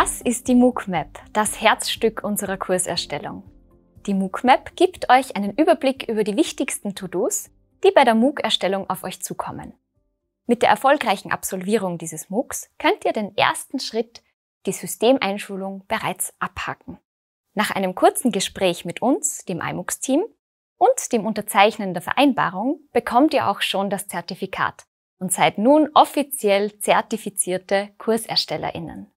Das ist die MOOC Map, das Herzstück unserer Kurserstellung. Die MOOC Map gibt euch einen Überblick über die wichtigsten To-Dos, die bei der MOOC-Erstellung auf euch zukommen. Mit der erfolgreichen Absolvierung dieses MOOCs könnt ihr den ersten Schritt, die Systemeinschulung, bereits abhaken. Nach einem kurzen Gespräch mit uns, dem iMOOCs-Team und dem Unterzeichnen der Vereinbarung, bekommt ihr auch schon das Zertifikat und seid nun offiziell zertifizierte KurserstellerInnen.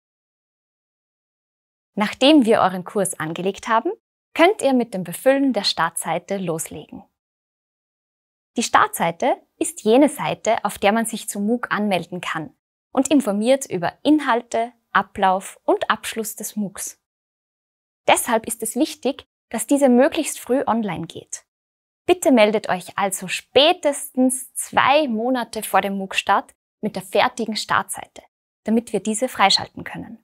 Nachdem wir euren Kurs angelegt haben, könnt ihr mit dem Befüllen der Startseite loslegen. Die Startseite ist jene Seite, auf der man sich zum MOOC anmelden kann und informiert über Inhalte, Ablauf und Abschluss des MOOCs. Deshalb ist es wichtig, dass diese möglichst früh online geht. Bitte meldet euch also spätestens zwei Monate vor dem MOOC-Start mit der fertigen Startseite, damit wir diese freischalten können.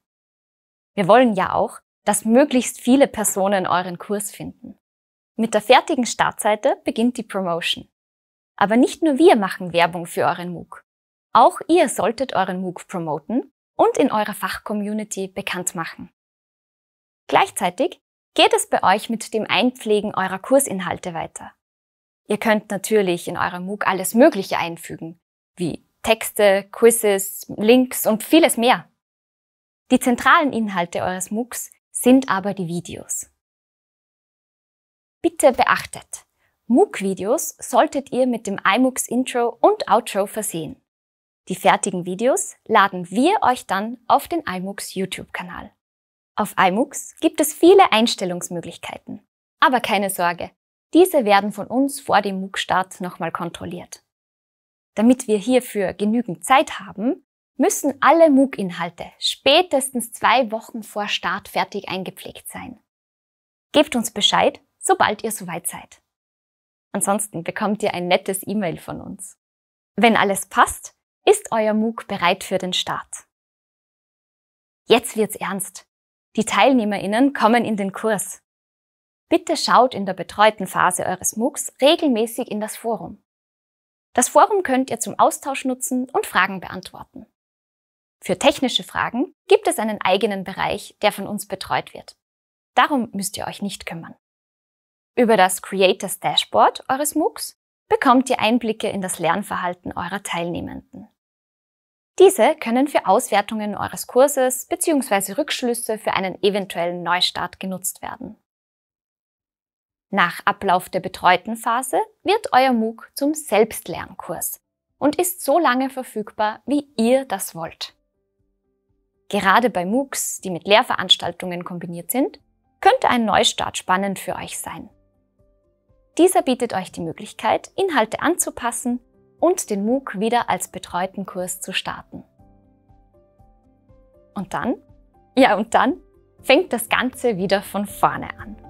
Wir wollen ja auch, dass möglichst viele Personen euren Kurs finden. Mit der fertigen Startseite beginnt die Promotion. Aber nicht nur wir machen Werbung für euren MOOC. Auch ihr solltet euren MOOC promoten und in eurer Fachcommunity bekannt machen. Gleichzeitig geht es bei euch mit dem Einpflegen eurer Kursinhalte weiter. Ihr könnt natürlich in eurem MOOC alles Mögliche einfügen, wie Texte, Quizzes, Links und vieles mehr. Die zentralen Inhalte eures MOOCs sind aber die Videos. Bitte beachtet, MOOC-Videos solltet ihr mit dem iMOOCs Intro und Outro versehen. Die fertigen Videos laden wir euch dann auf den iMOOCs YouTube-Kanal. Auf iMOOCs gibt es viele Einstellungsmöglichkeiten. Aber keine Sorge, diese werden von uns vor dem MOOC-Start nochmal kontrolliert. Damit wir hierfür genügend Zeit haben, müssen alle MOOC-Inhalte spätestens zwei Wochen vor Start fertig eingepflegt sein. Gebt uns Bescheid, sobald ihr soweit seid. Ansonsten bekommt ihr ein nettes E-Mail von uns. Wenn alles passt, ist euer MOOC bereit für den Start. Jetzt wird's ernst. Die TeilnehmerInnen kommen in den Kurs. Bitte schaut in der betreuten Phase eures MOOCs regelmäßig in das Forum. Das Forum könnt ihr zum Austausch nutzen und Fragen beantworten. Für technische Fragen gibt es einen eigenen Bereich, der von uns betreut wird. Darum müsst ihr euch nicht kümmern. Über das Creators Dashboard eures MOOCs bekommt ihr Einblicke in das Lernverhalten eurer Teilnehmenden. Diese können für Auswertungen eures Kurses bzw. Rückschlüsse für einen eventuellen Neustart genutzt werden. Nach Ablauf der betreuten Phase wird euer MOOC zum Selbstlernkurs und ist so lange verfügbar, wie ihr das wollt gerade bei MOOCs, die mit Lehrveranstaltungen kombiniert sind, könnte ein Neustart spannend für euch sein. Dieser bietet euch die Möglichkeit, Inhalte anzupassen und den MOOC wieder als betreuten Kurs zu starten. Und dann? Ja, und dann fängt das Ganze wieder von vorne an.